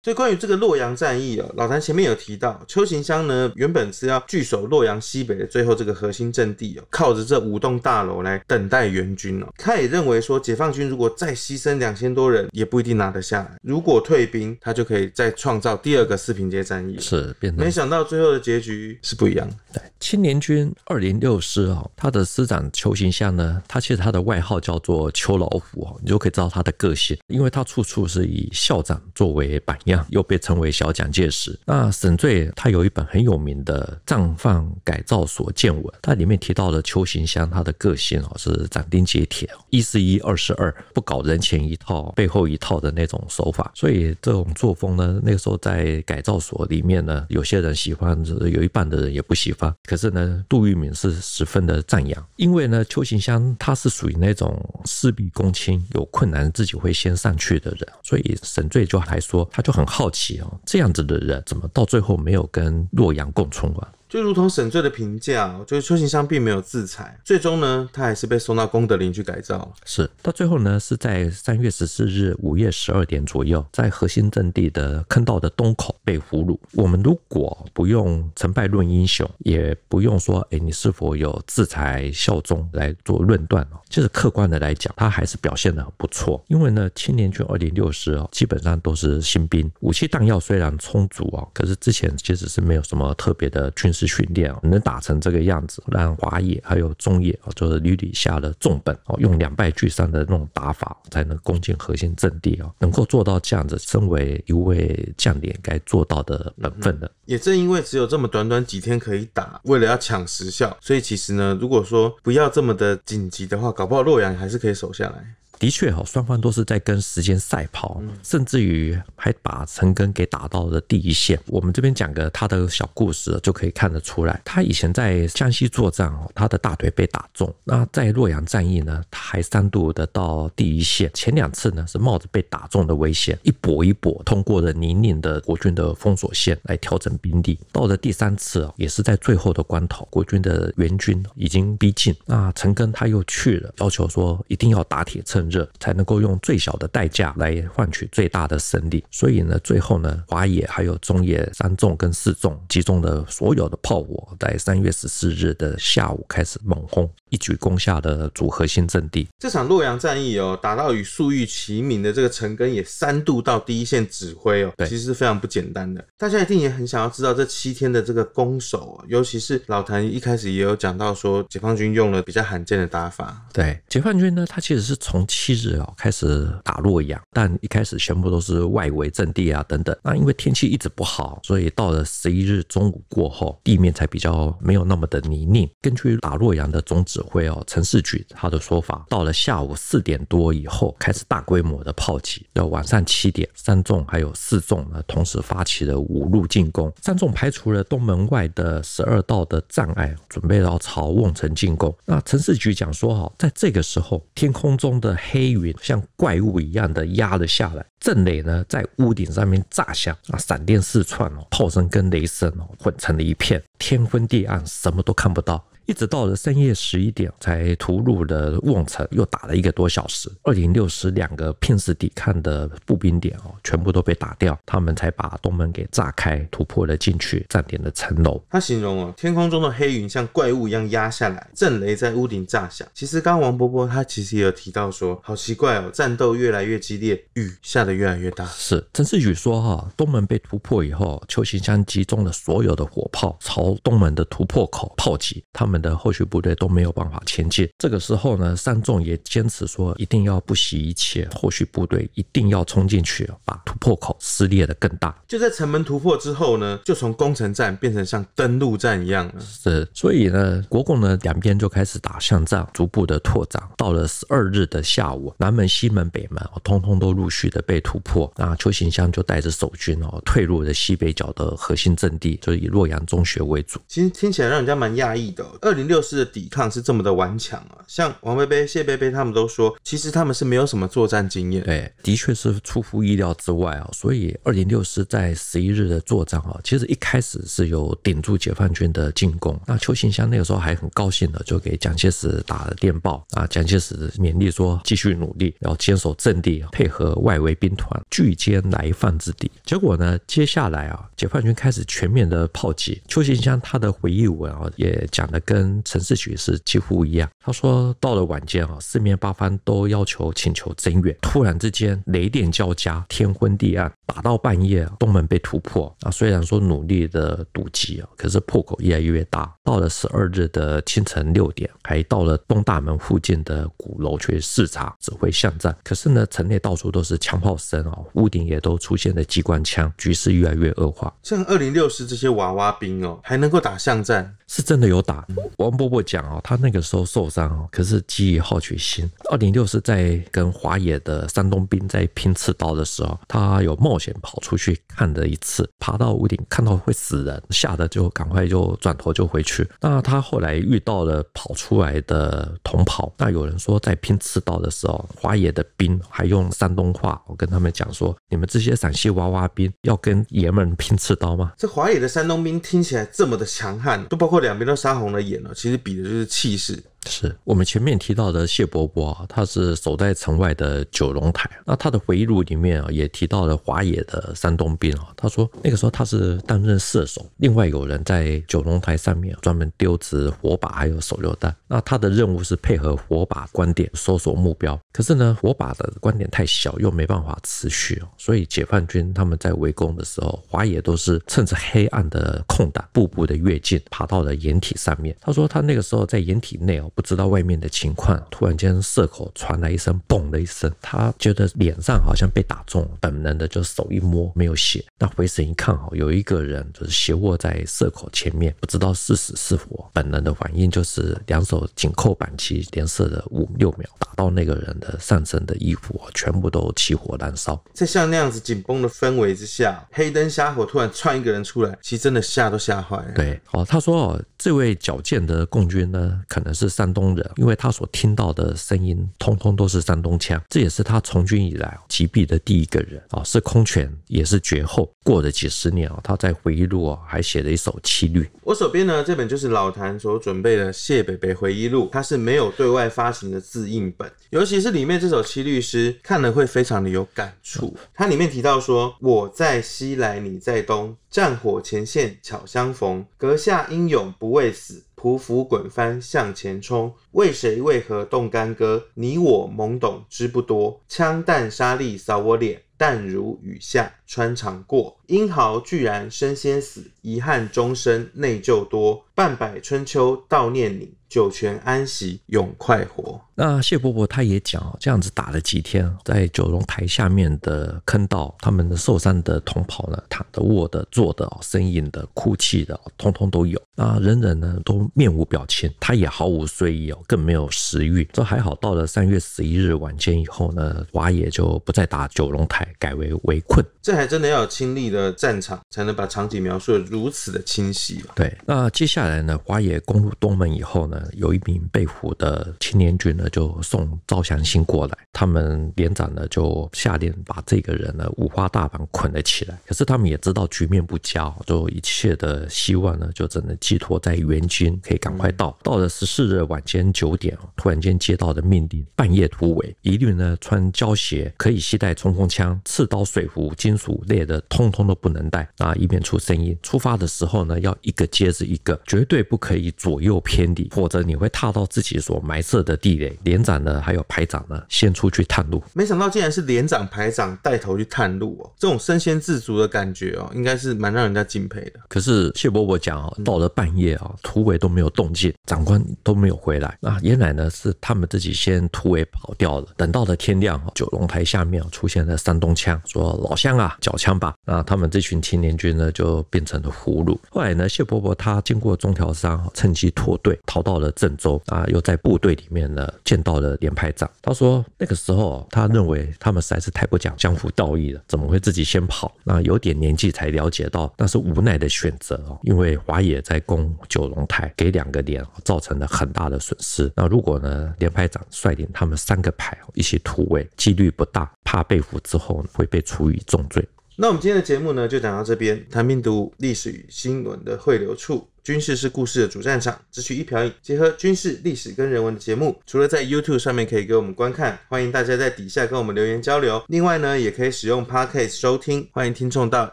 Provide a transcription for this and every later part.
所以关于这个洛阳战役哦，老谭前面有提到，邱行湘呢原本是要据守洛阳西北的最后这个核心阵地哦，靠着这五栋大楼来等待援军哦。他也认为说，解放军如果再牺牲两千多人，也不一定拿得下来。如果退兵，他就可以再创造第二个四平街战役。是，没想到最后的结局是不一样。对。青年军二零六师啊，他的师长邱行湘呢，他其实他的外号叫做邱老虎啊，你就可以知道他的个性，因为他处处是以校长作为榜样，又被称为小蒋介石。那沈醉他有一本很有名的《战犯改造所见闻》，它里面提到了邱行湘他的个性啊，是斩钉截铁，一是一二，是二，不搞人前一套背后一套的那种手法，所以这种作风呢，那个时候在改造所里面呢，有些人喜欢，有一半的人也不喜欢，可。是呢，杜聿明是十分的赞扬，因为呢，邱行湘他是属于那种事必躬亲、有困难自己会先上去的人，所以沈醉就还说，他就很好奇哦，这样子的人怎么到最后没有跟洛阳共存啊？就如同沈醉的评价，就是邱行商并没有自裁，最终呢，他还是被送到功德林去改造。是，到最后呢，是在三月十四日午夜十二点左右，在核心阵地的坑道的东口被俘虏。我们如果不用成败论英雄，也不用说，哎，你是否有自裁效忠来做论断，哦，就是客观的来讲，他还是表现的不错。因为呢，青年军二零六师哦，基本上都是新兵，武器弹药虽然充足哦，可是之前其实是没有什么特别的军事。是训练啊，能打成这个样子，让华野还有中野啊，就是屡屡下了重本哦，用两败俱伤的那种打法，才能攻进核心阵地啊，能够做到这样子，身为一位将领该做到的本分的。也正因为只有这么短短几天可以打，为了要抢时效，所以其实呢，如果说不要这么的紧急的话，搞不好洛阳还是可以守下来。的确哈，双方都是在跟时间赛跑，甚至于还把陈赓给打到了第一线。我们这边讲个他的小故事，就可以看得出来。他以前在江西作战哦，他的大腿被打中。那在洛阳战役呢，他还三度的到第一线。前两次呢是冒着被打中的危险，一搏一搏，通过了泥泞的国军的封锁线来调整兵力。到了第三次哦，也是在最后的关头，国军的援军已经逼近，那陈赓他又去了，要求说一定要打铁趁热才能够用最小的代价来换取最大的胜利。所以呢，最后呢，华野还有中野三纵跟四纵集中的所有的炮火，在三月十四日的下午开始猛轰。一举攻下的主核心阵地，这场洛阳战役哦，打到与粟裕齐名的这个陈赓也三度到第一线指挥哦，其实是非常不简单的。大家一定也很想要知道这七天的这个攻守，尤其是老谭一开始也有讲到说，解放军用了比较罕见的打法。对，解放军呢，他其实是从七日哦开始打洛阳，但一开始全部都是外围阵地啊等等。那因为天气一直不好，所以到了十一日中午过后，地面才比较没有那么的泥泞。根据打洛阳的宗旨。指挥哦，陈世举他的说法，到了下午四点多以后，开始大规模的炮击。到晚上七点，三纵还有四纵呢，同时发起了五路进攻。三纵排除了东门外的十二道的障碍，准备要朝瓮城进攻。那陈世举讲说哈，在这个时候，天空中的黑云像怪物一样的压了下来，震雷呢在屋顶上面炸响，啊，闪电四窜哦，炮声跟雷声哦混成了一片，天昏地暗，什么都看不到。一直到了深夜十一点才突入了瓮城，又打了一个多小时。二零六十，两个拼死抵抗的步兵点哦，全部都被打掉，他们才把东门给炸开，突破了进去。站点的城楼，他形容哦，天空中的黑云像怪物一样压下来，震雷在屋顶炸响。其实刚王伯伯他其实也有提到说，好奇怪哦，战斗越来越激烈，雨下得越来越大。是陈世宇说哈，东门被突破以后，邱行湘集中了所有的火炮，朝东门的突破口炮击，他们。的后续部队都没有办法前进。这个时候呢，三纵也坚持说一定要不惜一切，后续部队一定要冲进去，把突破口撕裂的更大。就在城门突破之后呢，就从攻城战变成像登陆战一样了。是，所以呢，国共呢两边就开始打巷战，逐步的拓展。到了十二日的下午，南门、西门、北门，通通都陆续的被突破。那邱行湘就带着守军哦，退入了西北角的核心阵地，就是以洛阳中学为主。其实听起来让人家蛮压抑的。二零六四的抵抗是这么的顽强啊！像王贝贝、谢贝贝他们都说。其实他们是没有什么作战经验，对，的确是出乎意料之外啊。所以二零六师在十一日的作战啊，其实一开始是有顶住解放军的进攻。那邱行湘那个时候还很高兴的就给蒋介石打了电报啊，蒋介石勉励说继续努力，要坚守阵地，配合外围兵团拒歼来犯之敌。结果呢，接下来啊，解放军开始全面的炮击。邱行湘他的回忆文啊，也讲的跟陈世举是几乎一样。他说到了晚间啊，四面八方都。都要求请求增援，突然之间雷电交加，天昏地暗，打到半夜，东门被突破啊！虽然说努力的堵击啊，可是破口越来越大。到了十二日的清晨六点，还到了东大门附近的鼓楼去视察指挥巷战，可是呢，城内到处都是枪炮声啊，屋顶也都出现了机关枪，局势越来越恶化。像二零六师这些娃娃兵哦，还能够打巷战。是真的有打。王伯伯讲啊，他那个时候受伤，哦，可是基于好奇心，二零六是在跟华野的山东兵在拼刺刀的时候，他有冒险跑出去看了一次，爬到屋顶看到会死人，吓得就赶快就转头就回去。那他后来遇到了跑出来的同袍，那有人说在拼刺刀的时候，华野的兵还用山东话，我跟他们讲说，你们这些陕西娃娃兵要跟爷们拼刺刀吗？这华野的山东兵听起来这么的强悍，都包括。两边都杀红了眼了，其实比的就是气势。是我们前面提到的谢伯伯啊，他是守在城外的九龙台。那他的回忆录里面啊，也提到了华野的山东兵啊。他说那个时候他是担任射手，另外有人在九龙台上面专门丢掷火把，还有手榴弹。那他的任务是配合火把观点搜索目标。可是呢，火把的观点太小，又没办法持续哦。所以解放军他们在围攻的时候，华野都是趁着黑暗的空档，步步的越进，爬到了掩体上面。他说他那个时候在掩体内哦。不知道外面的情况，突然间射口传来一声“嘣”的一声，他觉得脸上好像被打中，本能的就手一摸没有血，那回神一看哦，有一个人就是斜卧在射口前面，不知道是死是活。本能的反应就是两手紧扣扳机，连射了五六秒，打到那个人的上身的衣服全部都起火燃烧。在像那样子紧绷的氛围之下，黑灯瞎火突然窜一个人出来，其实真的吓都吓坏了。对，哦，他说哦，这位矫健的共军呢，可能是。山东人，因为他所听到的声音，通通都是山东腔，这也是他从军以来击毙的第一个人啊，是空前，也是绝后。过了几十年啊，他在回忆录啊，还写了一首七律。我手边呢，这本就是老谭所准备的谢北北回忆录，它是没有对外发行的自印本，尤其是里面这首七律诗，看了会非常的有感触。它里面提到说，我在西来，你在东。战火前线巧相逢，阁下英勇不畏死，匍匐滚翻向前冲。为谁？为何动干戈？你我懵懂知不多，枪弹沙砾扫我脸。淡如雨下穿肠过，英豪居然身先死，遗憾终生内疚多。半百春秋悼念你，九泉安息永快活。那谢伯伯他也讲哦，这样子打了几天，在九龙台下面的坑道，他们的受伤的同袍呢，躺的、卧的、坐的、呻吟的、哭泣的，通通都有。啊，人人呢都面无表情，他也毫无睡意哦，更没有食欲。这还好，到了三月十一日晚间以后呢，华野就不再打九龙台，改为围困。这还真的要有亲历的战场，才能把场景描述的如此的清晰。对，那接下来呢，华野攻入东门以后呢，有一名被俘的青年军呢，就送赵祥兴过来，他们连长呢就下令把这个人呢五花大绑捆了起来。可是他们也知道局面不佳，就一切的希望呢，就只能。寄托在援军可以赶快到。到了十四日晚间九点突然间接到的命令，半夜突围，一律呢穿胶鞋，可以携带冲锋枪、刺刀、水壶、金属类的，通通都不能带啊，以免出声音。出发的时候呢，要一个接着一个，绝对不可以左右偏离，否则你会踏到自己所埋设的地雷。连长呢，还有排长呢，先出去探路。没想到竟然是连长、排长带头去探路哦，这种身先士卒的感觉哦，应该是蛮让人家敬佩的。可是谢伯伯讲哦，到。了。半夜啊，突围都没有动静，长官都没有回来。那原奶呢？是他们自己先突围跑掉了。等到了天亮，九龙台下面出现了山东枪，说老乡啊，缴枪吧。那他们这群青年军呢，就变成了俘虏。后来呢，谢伯伯他经过中条山，趁机脱队，逃到了郑州啊，又在部队里面呢见到了连排长。他说那个时候他认为他们实在是太不讲江湖道义了，怎么会自己先跑？那有点年纪才了解到，那是无奈的选择哦，因为华野在。攻九龙台，给两个连造成了很大的损失。那如果呢，连排长率领他们三个排一起突围，几率不大，怕被俘之后会被处以重罪。那我们今天的节目呢，就讲到这边。谈病毒历史与新闻的汇流处，军事是故事的主战场，只取一瓢饮，结合军事历史跟人文的节目，除了在 YouTube 上面可以给我们观看，欢迎大家在底下跟我们留言交流。另外呢，也可以使用 Podcast 收听，欢迎听众到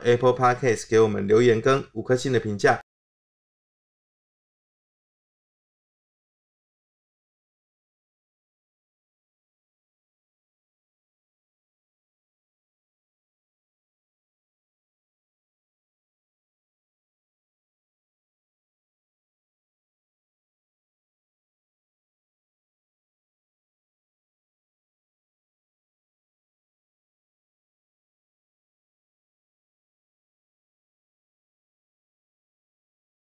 Apple Podcast 给我们留言跟五颗星的评价。